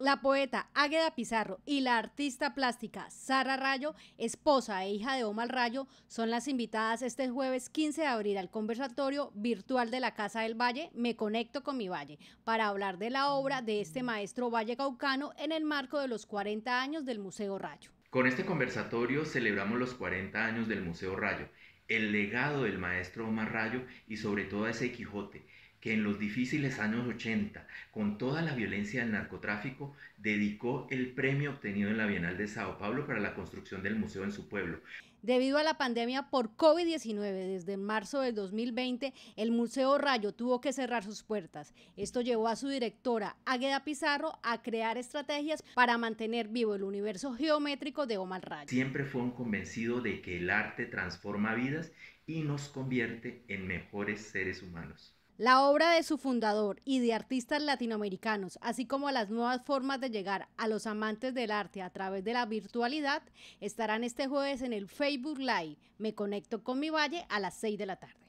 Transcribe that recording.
La poeta Águeda Pizarro y la artista plástica Sara Rayo, esposa e hija de Omar Rayo, son las invitadas este jueves 15 de abril al conversatorio virtual de la Casa del Valle, Me Conecto con mi Valle, para hablar de la obra de este maestro Valle Caucano en el marco de los 40 años del Museo Rayo. Con este conversatorio celebramos los 40 años del Museo Rayo, el legado del maestro Omar Rayo y sobre todo ese Quijote, que en los difíciles años 80, con toda la violencia del narcotráfico, dedicó el premio obtenido en la Bienal de Sao Paulo para la construcción del museo en su pueblo. Debido a la pandemia por COVID-19 desde marzo del 2020, el Museo Rayo tuvo que cerrar sus puertas. Esto llevó a su directora, Águeda Pizarro, a crear estrategias para mantener vivo el universo geométrico de Omar Rayo. Siempre fue un convencido de que el arte transforma vidas y nos convierte en mejores seres humanos. La obra de su fundador y de artistas latinoamericanos, así como las nuevas formas de llegar a los amantes del arte a través de la virtualidad, estarán este jueves en el Facebook Live. Me conecto con mi valle a las 6 de la tarde.